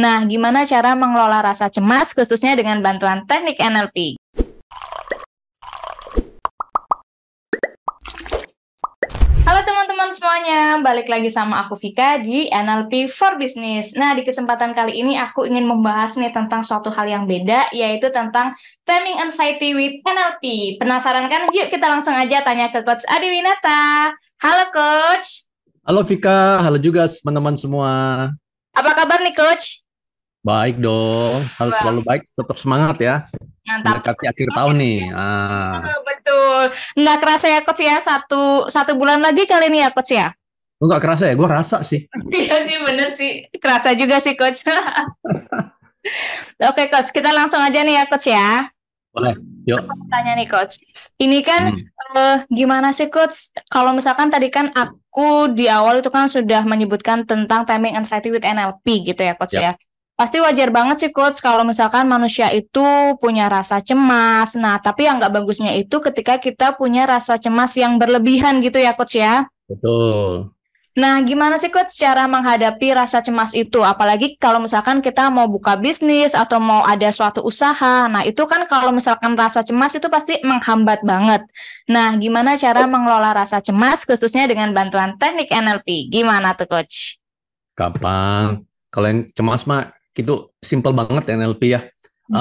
Nah, gimana cara mengelola rasa cemas khususnya dengan bantuan teknik NLP? Halo teman-teman semuanya, balik lagi sama aku Vika di NLP for Business. Nah, di kesempatan kali ini aku ingin membahas nih tentang suatu hal yang beda, yaitu tentang Taming Anxiety with NLP. Penasaran kan? Yuk kita langsung aja tanya ke Coach Adi Winata. Halo Coach. Halo Vika, halo juga teman-teman semua. Apa kabar nih Coach? Baik dong, harus Wah. selalu baik, tetap semangat ya. Mantap. Mendekati akhir tahun nih. Ah. Betul. Nggak kerasa ya coach ya satu satu bulan lagi kali ini ya coach ya. Enggak oh, nggak kerasa ya? Gue rasa sih. Iya sih bener sih, kerasa juga sih coach. Oke coach, kita langsung aja nih ya coach ya. Boleh. Yuk. tanya nih coach. Ini kan hmm eh, gimana sih coach? Kalau misalkan tadi kan aku di awal itu kan sudah menyebutkan tentang timing anxiety with NLP gitu ya coach yep. ya. Pasti wajar banget sih coach kalau misalkan manusia itu punya rasa cemas. Nah, tapi yang nggak bagusnya itu ketika kita punya rasa cemas yang berlebihan gitu ya coach ya. Betul. Nah, gimana sih coach cara menghadapi rasa cemas itu? Apalagi kalau misalkan kita mau buka bisnis atau mau ada suatu usaha. Nah, itu kan kalau misalkan rasa cemas itu pasti menghambat banget. Nah, gimana cara mengelola rasa cemas khususnya dengan bantuan teknik NLP? Gimana tuh coach? Gampang. Kalau yang cemas mah gitu simple banget NLP ya. Yeah.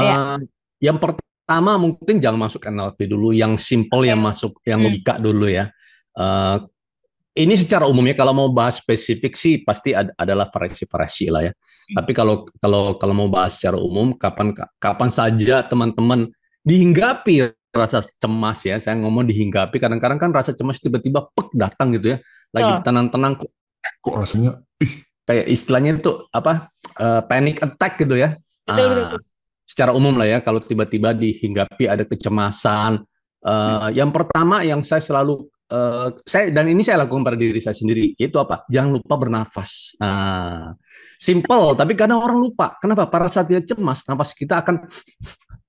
Iya. Uh, yang pertama mungkin jangan masuk NLP dulu, yang simple okay. yang iya. masuk yang hmm. logika hmm. dulu ya. Uh, ini secara umumnya kalau mau bahas spesifik sih pasti ad adalah variasi-variasi lah ya. Hmm. Tapi kalau kalau kalau mau bahas secara umum kapan kapan saja teman-teman dihinggapi rasa cemas ya. Saya ngomong dihinggapi kadang-kadang kan rasa cemas tiba-tiba pek datang gitu ya. Lagi tenang tenang-tenang kok kok rasanya ih kayak istilahnya itu apa uh, panic attack gitu ya. Betul, uh, betul. Secara umum lah ya kalau tiba-tiba dihinggapi ada kecemasan. Uh, hmm. Yang pertama yang saya selalu uh, saya dan ini saya lakukan pada diri saya sendiri itu apa? Jangan lupa bernafas. Uh, simple tapi karena orang lupa. Kenapa? Para saat dia cemas, nafas kita akan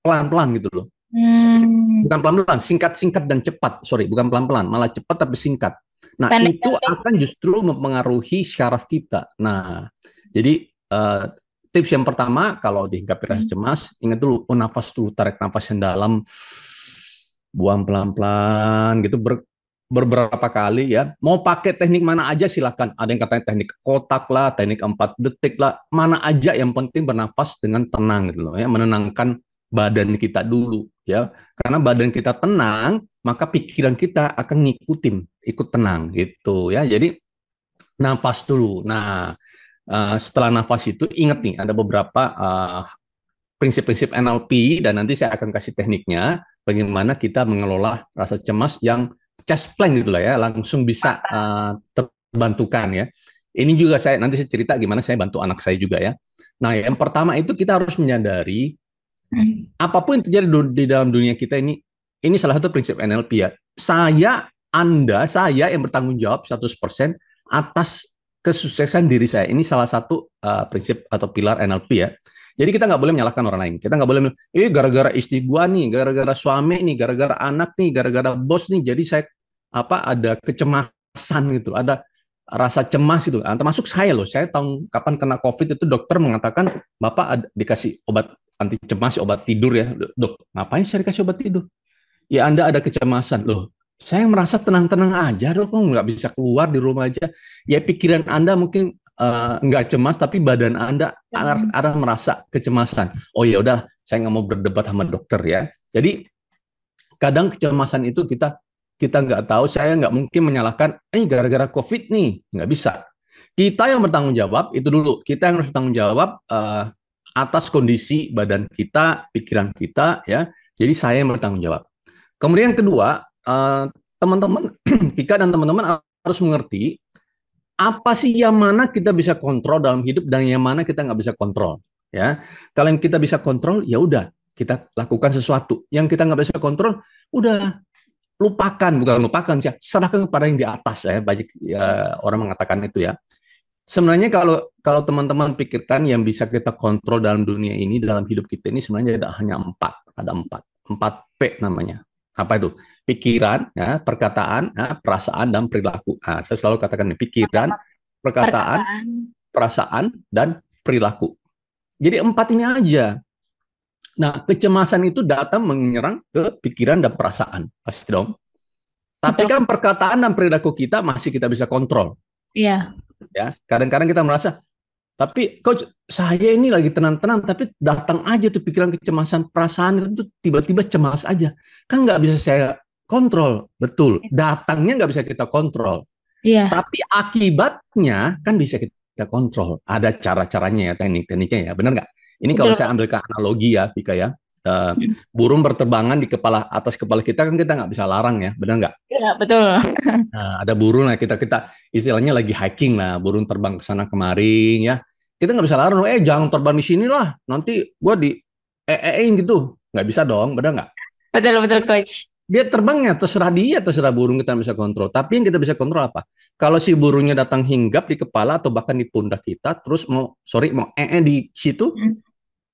pelan-pelan gitu loh. Hmm. Bukan pelan-pelan, singkat-singkat dan cepat. Sorry, bukan pelan-pelan, malah cepat tapi singkat. Nah, pendek, itu pendek. akan justru mempengaruhi syaraf kita. Nah, jadi uh, tips yang pertama kalau dihinggapi rasa hmm. cemas, ingat dulu oh, nafas dulu, tarik nafas yang dalam, buang pelan-pelan gitu ber, beberapa kali ya. Mau pakai teknik mana aja silahkan. Ada yang katanya teknik kotak lah, teknik empat detik lah, mana aja yang penting bernafas dengan tenang gitu loh ya, menenangkan badan kita dulu ya. Karena badan kita tenang, maka pikiran kita akan ngikutin ikut tenang gitu ya. Jadi nafas dulu. Nah, uh, setelah nafas itu ingat nih ada beberapa uh, prinsip-prinsip NLP dan nanti saya akan kasih tekniknya bagaimana kita mengelola rasa cemas yang chest plank gitu lah ya, langsung bisa uh, terbantukan ya. Ini juga saya nanti saya cerita gimana saya bantu anak saya juga ya. Nah, yang pertama itu kita harus menyadari hmm. apapun yang terjadi di dalam dunia kita ini ini salah satu prinsip NLP ya. Saya anda, saya yang bertanggung jawab 100% atas kesuksesan diri saya. Ini salah satu uh, prinsip atau pilar NLP ya. Jadi kita nggak boleh menyalahkan orang lain. Kita nggak boleh, eh gara-gara istri gua nih, gara-gara suami nih, gara-gara anak nih, gara-gara bos nih, jadi saya apa ada kecemasan gitu, ada rasa cemas itu. Nah, termasuk saya loh, saya tahun kapan kena COVID itu dokter mengatakan bapak ada, dikasih obat anti cemas, obat tidur ya, dok. Ngapain saya dikasih obat tidur? Ya Anda ada kecemasan loh saya merasa tenang-tenang aja loh kok nggak bisa keluar di rumah aja ya pikiran anda mungkin uh, nggak cemas tapi badan anda ada, ya. ada merasa kecemasan oh ya udah saya nggak mau berdebat sama dokter ya jadi kadang kecemasan itu kita kita nggak tahu saya nggak mungkin menyalahkan eh gara-gara covid nih nggak bisa kita yang bertanggung jawab itu dulu kita yang harus bertanggung jawab uh, atas kondisi badan kita pikiran kita ya jadi saya yang bertanggung jawab kemudian yang kedua teman eh, teman-teman Ika dan teman-teman harus mengerti apa sih yang mana kita bisa kontrol dalam hidup dan yang mana kita nggak bisa kontrol ya kalian kita bisa kontrol ya udah kita lakukan sesuatu yang kita nggak bisa kontrol udah lupakan bukan lupakan sih serahkan kepada yang di atas ya banyak ya, orang mengatakan itu ya sebenarnya kalau kalau teman-teman pikirkan yang bisa kita kontrol dalam dunia ini dalam hidup kita ini sebenarnya tidak hanya empat ada empat empat p namanya apa itu pikiran ya, perkataan ya, perasaan dan perilaku nah, saya selalu katakan pikiran perkataan, perasaan dan perilaku jadi empat ini aja nah kecemasan itu datang menyerang ke pikiran dan perasaan pasti dong tapi kan perkataan dan perilaku kita masih kita bisa kontrol iya ya kadang-kadang kita merasa tapi coach, saya ini lagi tenang-tenang, tapi datang aja tuh pikiran kecemasan, perasaan itu tiba-tiba cemas aja. Kan nggak bisa saya kontrol, betul. Iya. Datangnya nggak bisa kita kontrol. Iya. Tapi akibatnya kan bisa kita kontrol. Ada cara-caranya ya, teknik-tekniknya ya, benar nggak? Ini kalau saya ambil ke analogi ya, Vika ya uh, burung berterbangan di kepala atas kepala kita kan kita nggak bisa larang ya, benar nggak? Iya betul. Iya. Nah, ada burung lah kita kita istilahnya lagi hiking lah, burung terbang ke sana kemari ya. Kita nggak bisa larang, eh jangan terbang di sini lah, nanti gue di eh, eh eh gitu, nggak bisa dong, benar nggak? Betul betul coach. Dia terbangnya terserah dia, terserah burung kita bisa kontrol. Tapi yang kita bisa kontrol apa? Kalau si burungnya datang hinggap di kepala atau bahkan di pundak kita, terus mau sorry mau eh -e di situ, hmm.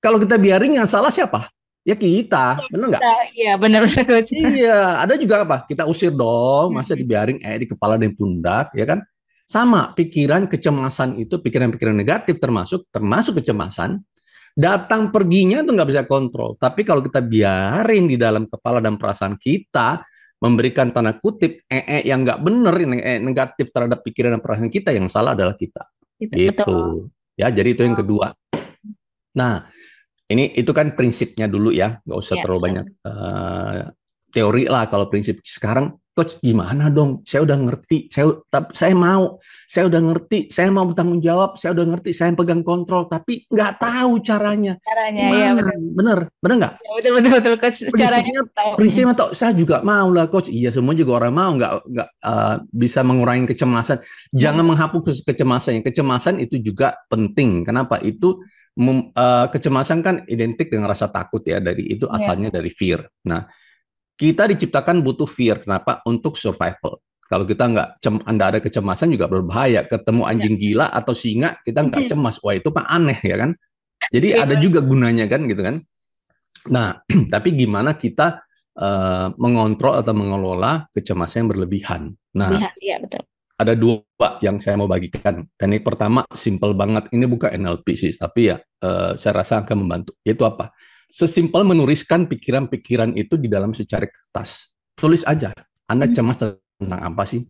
kalau kita biarin yang salah siapa? Ya kita, bener nggak? Iya, bener bener coach. Iya, ada juga apa? Kita usir dong, hmm. masa dibiarin eh di kepala dan pundak, ya kan? Sama, pikiran kecemasan itu pikiran-pikiran negatif termasuk termasuk kecemasan datang perginya itu nggak bisa kontrol. Tapi kalau kita biarin di dalam kepala dan perasaan kita memberikan tanda kutip ee -e yang nggak benar, e -e eh, negatif terhadap pikiran dan perasaan kita yang salah adalah kita. Itu, gitu. Ya, jadi itu yang kedua. Nah, ini itu kan prinsipnya dulu ya, nggak usah ya, terlalu banyak uh, teori lah kalau prinsip sekarang coach gimana dong? Saya udah ngerti, saya saya mau, saya udah ngerti, saya mau bertanggung jawab, saya udah ngerti, saya pegang kontrol tapi nggak tahu caranya. Caranya Mana? ya bener. bener bener nggak? Ya, betul betul betul coach. Prinsipnya, caranya. prinsipnya tahu. saya juga mau lah coach. Iya semua juga orang mau nggak nggak uh, bisa mengurangi kecemasan. Jangan ya. menghapus kecemasan. Kecemasan itu juga penting. Kenapa? Itu mem, uh, kecemasan kan identik dengan rasa takut ya dari itu iya. asalnya yeah. dari fear. Nah, kita diciptakan butuh fear. Kenapa? Untuk survival. Kalau kita nggak cem, anda ada kecemasan juga berbahaya. Ketemu iya. anjing yeah. gila atau singa kita nggak mm-hmm. cemas. Wah itu pak aneh ya kan. Jadi yeah. ada juga gunanya kan gitu kan. Nah, tapi gimana kita uh, mengontrol atau mengelola kecemasan yang berlebihan? Nah, iya yeah, betul ada dua yang saya mau bagikan. Teknik pertama simple banget, ini bukan NLP sih, tapi ya eh, saya rasa akan membantu. Itu apa? Sesimpel menuliskan pikiran-pikiran itu di dalam secara kertas. Tulis aja. Anda hmm. cemas tentang apa sih?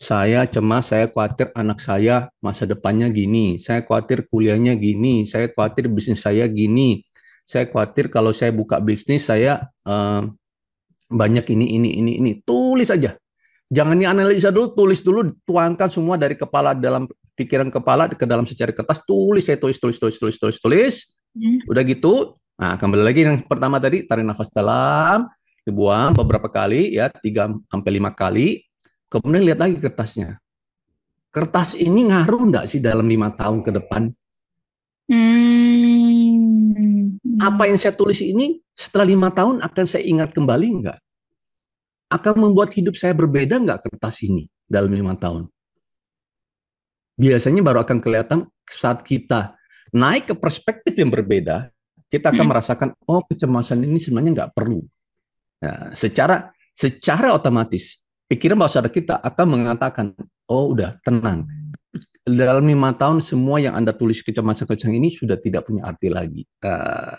Saya cemas, saya khawatir anak saya masa depannya gini, saya khawatir kuliahnya gini, saya khawatir bisnis saya gini, saya khawatir kalau saya buka bisnis saya eh, banyak ini ini ini ini. Tulis aja jangan analisa dulu, tulis dulu, tuangkan semua dari kepala dalam pikiran kepala ke dalam secara kertas, tulis ya tulis tulis tulis tulis tulis tulis. Hmm. Udah gitu, nah kembali lagi yang pertama tadi tarik nafas dalam, dibuang beberapa kali ya, tiga sampai lima kali. Kemudian lihat lagi kertasnya. Kertas ini ngaruh nggak sih dalam lima tahun ke depan? Hmm. Apa yang saya tulis ini setelah lima tahun akan saya ingat kembali nggak? akan membuat hidup saya berbeda nggak kertas ini dalam lima tahun? Biasanya baru akan kelihatan saat kita naik ke perspektif yang berbeda, kita akan hmm. merasakan oh kecemasan ini sebenarnya nggak perlu. Nah, secara secara otomatis pikiran bawah sadar kita akan mengatakan oh udah tenang. Dalam lima tahun semua yang anda tulis kecemasan kecemasan ini sudah tidak punya arti lagi. Uh,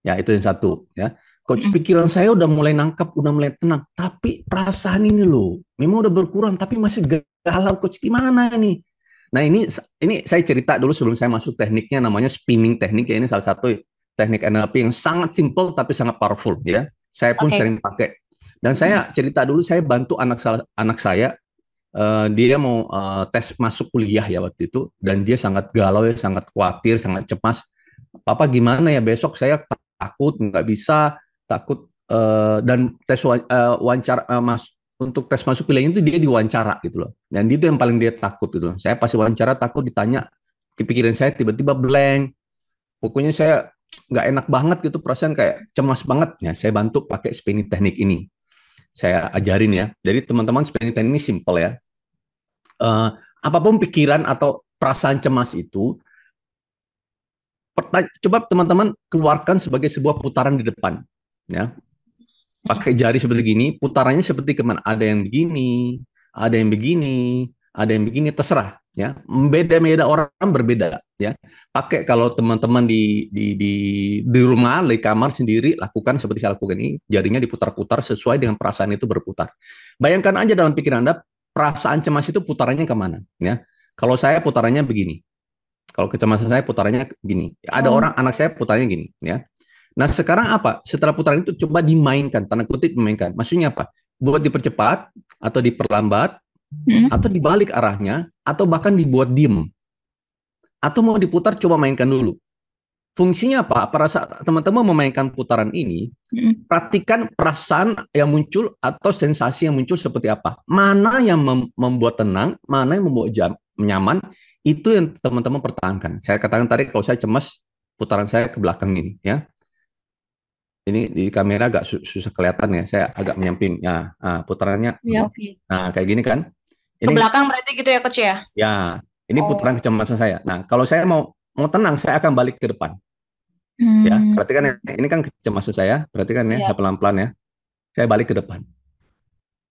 ya itu yang satu ya. Coach, pikiran saya udah mulai nangkap, udah mulai tenang. Tapi perasaan ini loh, memang udah berkurang, tapi masih galau. Coach, gimana nih? Nah ini ini saya cerita dulu sebelum saya masuk tekniknya, namanya spinning teknik. Ya. Ini salah satu teknik NLP yang sangat simple tapi sangat powerful ya. Saya pun okay. sering pakai. Dan saya cerita dulu, saya bantu anak anak saya. Uh, dia mau uh, tes masuk kuliah ya waktu itu, dan dia sangat galau ya, sangat khawatir, sangat cemas. Papa gimana ya besok saya takut nggak bisa takut uh, dan tes eh, wawancara uh, mas untuk tes masuk kuliah itu dia diwawancara gitu loh. Dan itu yang paling dia takut gitu. Loh. Saya pasti wawancara takut ditanya kepikiran saya tiba-tiba blank. Pokoknya saya nggak enak banget gitu perasaan kayak cemas banget. Ya, saya bantu pakai spinning teknik ini. Saya ajarin ya. Jadi teman-teman spinning teknik ini simple ya. Uh, apapun pikiran atau perasaan cemas itu coba teman-teman keluarkan sebagai sebuah putaran di depan ya hmm. pakai jari seperti gini putarannya seperti kemana ada yang begini ada yang begini ada yang begini terserah ya beda-beda orang berbeda ya pakai kalau teman-teman di di di di rumah di kamar sendiri lakukan seperti saya lakukan ini jarinya diputar-putar sesuai dengan perasaan itu berputar bayangkan aja dalam pikiran anda perasaan cemas itu putarannya kemana ya kalau saya putarannya begini kalau kecemasan saya putarannya begini. ada oh. orang anak saya putarannya gini ya Nah sekarang apa? Setelah putaran itu coba dimainkan, tanda kutip memainkan. Maksudnya apa? Buat dipercepat atau diperlambat hmm. atau dibalik arahnya atau bahkan dibuat diem atau mau diputar coba mainkan dulu. Fungsinya apa? Para saat teman-teman memainkan putaran ini, hmm. perhatikan perasaan yang muncul atau sensasi yang muncul seperti apa. Mana yang mem membuat tenang, mana yang membuat jam nyaman, itu yang teman-teman pertahankan. Saya katakan tadi kalau saya cemas, putaran saya ke belakang ini ya ini di kamera agak susah kelihatan ya. Saya agak menyamping. Ya, nah, putarannya. Ya, hmm. okay. Nah, kayak gini kan. Ini, ke belakang berarti gitu ya, Coach ya? Ya, ini oh. putaran kecemasan saya. Nah, kalau saya mau mau tenang, saya akan balik ke depan. Ya, hmm. Ya, perhatikan ini kan kecemasan saya. Perhatikan ya, iya. ya. pelan-pelan ya. Saya balik ke depan.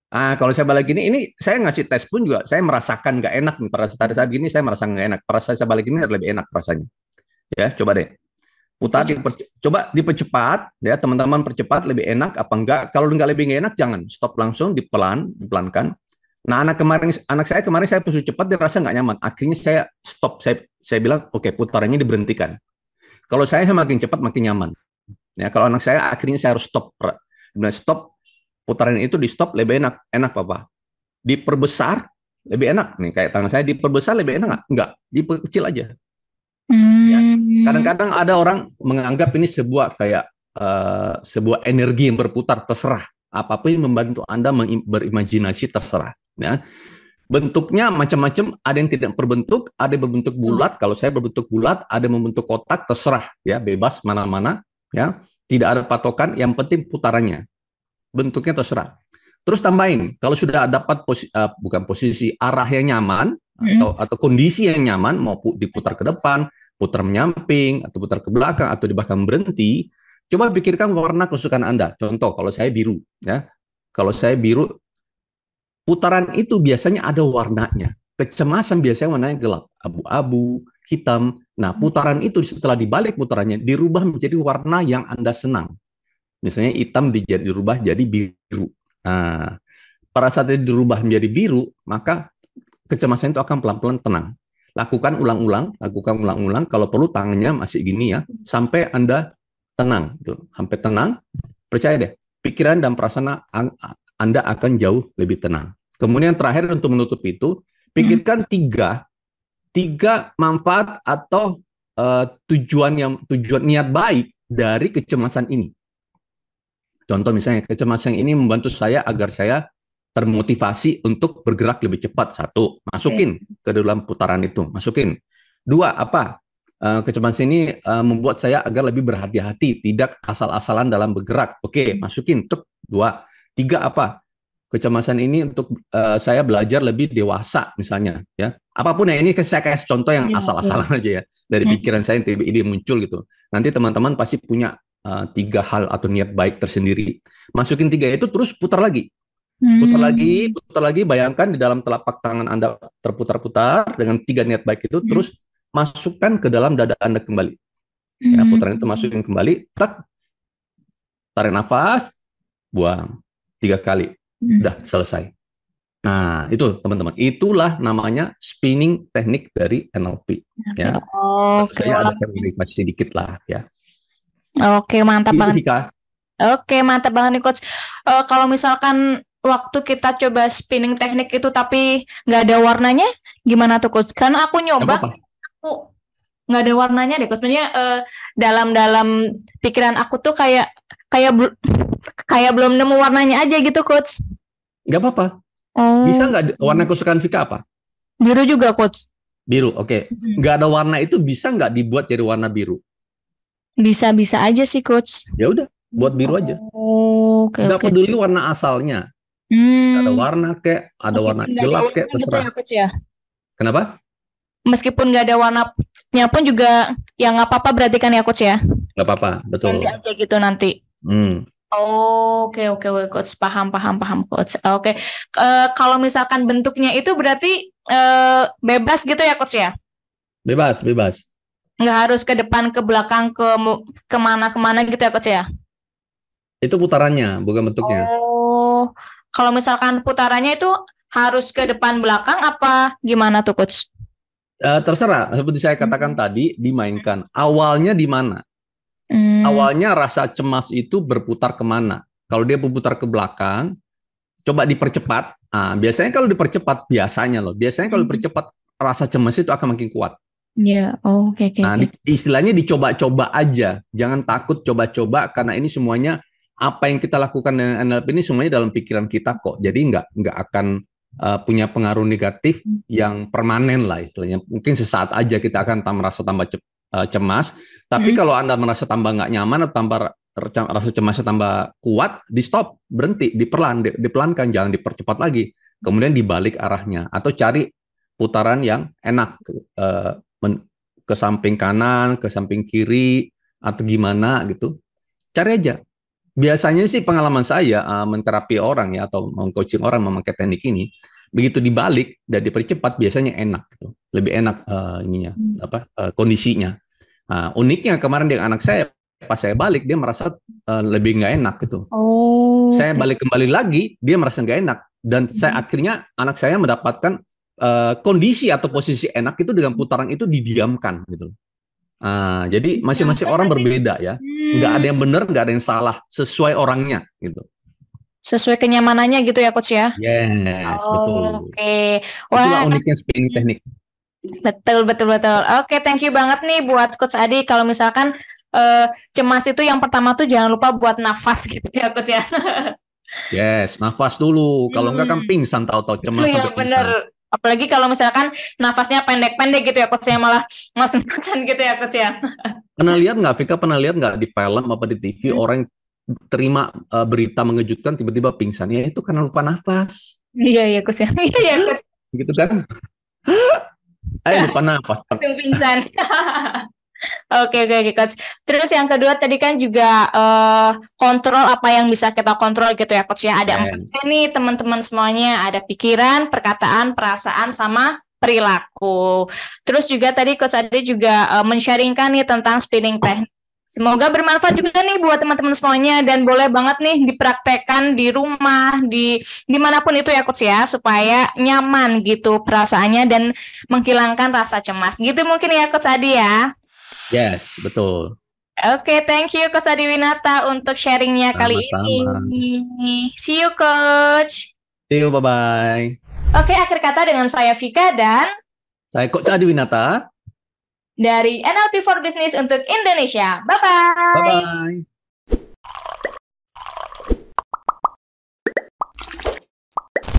Ah, kalau saya balik gini, ini saya ngasih tes pun juga, saya merasakan nggak enak nih. Pada saat saya begini, saya merasa nggak enak. Pada saat saya balik gini lebih enak rasanya. Ya, coba deh. Putar iya. coba dipercepat ya teman-teman percepat lebih enak apa enggak? Kalau enggak lebih enak jangan stop langsung dipelan, dipelankan. Nah anak kemarin anak saya kemarin saya push cepat dia rasa nggak nyaman. Akhirnya saya stop. Saya saya bilang oke okay, putarannya diberhentikan. Kalau saya makin cepat makin nyaman. Ya kalau anak saya akhirnya saya harus stop. benar stop putaran itu di stop lebih enak enak papa. Diperbesar lebih enak nih kayak tangan saya diperbesar lebih enak nggak? Enggak, diperkecil aja. Ya. Hmm. Kadang-kadang ada orang menganggap ini sebuah kayak uh, sebuah energi yang berputar terserah. Apapun yang membantu Anda berimajinasi terserah. Ya. Bentuknya macam-macam, ada yang tidak berbentuk, ada yang berbentuk hmm. bulat. Kalau saya berbentuk bulat, ada yang membentuk kotak, terserah ya, bebas mana-mana ya. Tidak ada patokan, yang penting putarannya. Bentuknya terserah. Terus tambahin, kalau sudah dapat posi, uh, bukan posisi arah yang nyaman, Hmm. atau atau kondisi yang nyaman mau diputar ke depan, putar menyamping atau putar ke belakang atau bahkan berhenti, coba pikirkan warna kesukaan Anda. Contoh kalau saya biru ya. Kalau saya biru putaran itu biasanya ada warnanya. Kecemasan biasanya warnanya gelap, abu-abu, hitam. Nah, hmm. putaran itu setelah dibalik putarannya dirubah menjadi warna yang Anda senang. Misalnya hitam dirubah jadi biru. Nah, pada saat dirubah menjadi biru, maka kecemasan itu akan pelan-pelan tenang. Lakukan ulang-ulang, lakukan ulang-ulang. Kalau perlu tangannya masih gini ya, sampai Anda tenang. Gitu. Sampai tenang, percaya deh, pikiran dan perasaan Anda akan jauh lebih tenang. Kemudian terakhir untuk menutup itu, pikirkan tiga, tiga manfaat atau uh, tujuan yang tujuan niat baik dari kecemasan ini. Contoh misalnya kecemasan ini membantu saya agar saya termotivasi untuk bergerak lebih cepat. Satu, masukin okay. ke dalam putaran itu, masukin. Dua, apa? Eh, kecemasan ini eh, membuat saya agar lebih berhati-hati, tidak asal-asalan dalam bergerak. Oke, okay, masukin. Tuk, dua, tiga apa? Kecemasan ini untuk eh, saya belajar lebih dewasa misalnya ya apapun ya ini saya kasih contoh yang iya, asal-asalan aja ya dari pikiran saya ide muncul gitu nanti teman-teman pasti punya tiga hal atau niat baik tersendiri masukin tiga itu terus putar lagi Hmm. Putar lagi, putar lagi, bayangkan di dalam telapak tangan Anda terputar-putar dengan tiga niat baik itu, hmm. terus masukkan ke dalam dada Anda kembali. Ya, hmm. Ya, putaran itu masukin kembali, tak, tarik nafas, buang, tiga kali, hmm. udah selesai. Nah, itu teman-teman, itulah namanya spinning teknik dari NLP. Ya, oh, okay. saya ada sertifikasi sedikit lah ya. Oke, okay, mantap iya, banget. Oke, okay, mantap banget nih coach. Uh, kalau misalkan waktu kita coba spinning teknik itu tapi nggak ada warnanya gimana tuh coach? Karena aku nyoba gak aku nggak ada warnanya deh coach. Sebenarnya uh, eh, dalam dalam pikiran aku tuh kayak kayak bl kayak belum nemu warnanya aja gitu coach. Gak apa-apa. hmm. Bisa nggak warna kesukaan Vika apa? Biru juga coach. Biru, oke. Okay. Mm-hmm. Nggak hmm. ada warna itu bisa nggak dibuat jadi warna biru? Bisa bisa aja sih coach. Ya udah, buat biru aja. Oh, okay, nggak okay. peduli warna asalnya Hmm. Ada warna kek, ada Meskipun warna gelap kek, gitu ya, terserah. Ya, ya? Kenapa? Meskipun nggak ada warnanya pun juga yang nggak apa-apa berarti kan ya coach ya? Nggak apa-apa, betul. Nanti aja gitu nanti. Hmm. Oke oh, oke okay, okay, coach paham paham paham coach. Oke okay. uh, kalau misalkan bentuknya itu berarti uh, bebas gitu ya coach ya? Bebas bebas. Nggak harus ke depan ke belakang ke kemana kemana gitu ya coach ya? Itu putarannya bukan bentuknya. Oh kalau misalkan putarannya itu harus ke depan belakang apa gimana tuh coach? Uh, terserah seperti saya katakan hmm. tadi dimainkan awalnya di mana hmm. awalnya rasa cemas itu berputar kemana kalau dia berputar ke belakang coba dipercepat nah, biasanya kalau dipercepat biasanya loh biasanya kalau hmm. dipercepat rasa cemas itu akan makin kuat Ya, yeah. oh, oke. Okay, okay, nah, okay. istilahnya dicoba-coba aja, jangan takut coba-coba karena ini semuanya apa yang kita lakukan dengan NLP ini semuanya dalam pikiran kita kok. Jadi nggak nggak akan uh, punya pengaruh negatif hmm. yang permanen lah istilahnya. Mungkin sesaat aja kita akan merasa tambah cep, uh, cemas, tapi mm -hmm. kalau Anda merasa tambah nggak nyaman atau tambah rasa cemasnya tambah kuat, di stop, berhenti, diperlan, dipelankan, jangan dipercepat lagi. Kemudian dibalik arahnya atau cari putaran yang enak uh, ke samping kanan, ke samping kiri atau gimana gitu. Cari aja biasanya sih pengalaman saya uh, menterapi orang ya atau mengcoaching orang memakai teknik ini begitu dibalik dan dipercepat biasanya enak gitu. lebih enak uh, ininya hmm. apa uh, kondisinya uh, uniknya kemarin dengan anak saya pas saya balik dia merasa uh, lebih nggak enak gitu oh. saya balik kembali lagi dia merasa nggak enak dan hmm. saya akhirnya anak saya mendapatkan uh, kondisi atau posisi enak itu dengan putaran itu didiamkan gitu Ah, jadi masing-masing nah, orang berbeda ya. Hmm. Nggak ada yang benar, nggak ada yang salah. Sesuai orangnya gitu. Sesuai kenyamanannya gitu ya coach ya? Yes, oh, betul. Oke. Okay. Itulah uniknya spinning hmm. teknik. Betul, betul, betul. Oke, okay, thank you banget nih buat coach Adi. Kalau misalkan uh, cemas itu yang pertama tuh jangan lupa buat nafas gitu ya coach ya. yes, nafas dulu. Kalau kan hmm. enggak kan pingsan tahu-tahu cemas. Iya, benar apalagi kalau misalkan nafasnya pendek-pendek gitu ya coach ya malah langsung makan gitu ya coach ya pernah lihat nggak Vika pernah lihat nggak di film apa di TV hmm. orang terima uh, berita mengejutkan tiba-tiba pingsan ya itu karena lupa nafas iya iya coach ya iya iya coach gitu kan eh lupa nafas langsung pingsan Oke okay, oke okay, coach. Terus yang kedua tadi kan juga uh, kontrol apa yang bisa kita kontrol gitu ya coach ya. Ada yes. empat nih teman-teman semuanya. Ada pikiran, perkataan, perasaan sama perilaku. Terus juga tadi coach Ade juga uh, mensharingkan nih tentang spinning technique. Semoga bermanfaat juga nih buat teman-teman semuanya dan boleh banget nih dipraktekkan di rumah, di dimanapun itu ya coach ya, supaya nyaman gitu perasaannya dan menghilangkan rasa cemas. Gitu mungkin ya coach Adi ya. Yes, betul. Oke, okay, thank you Coach Adi Winata untuk sharingnya kali ini. See you Coach. See you, bye-bye. Oke, okay, akhir kata dengan saya Vika dan... Saya Coach Adi Winata. Dari NLP for Business untuk Indonesia. Bye-bye. Bye-bye.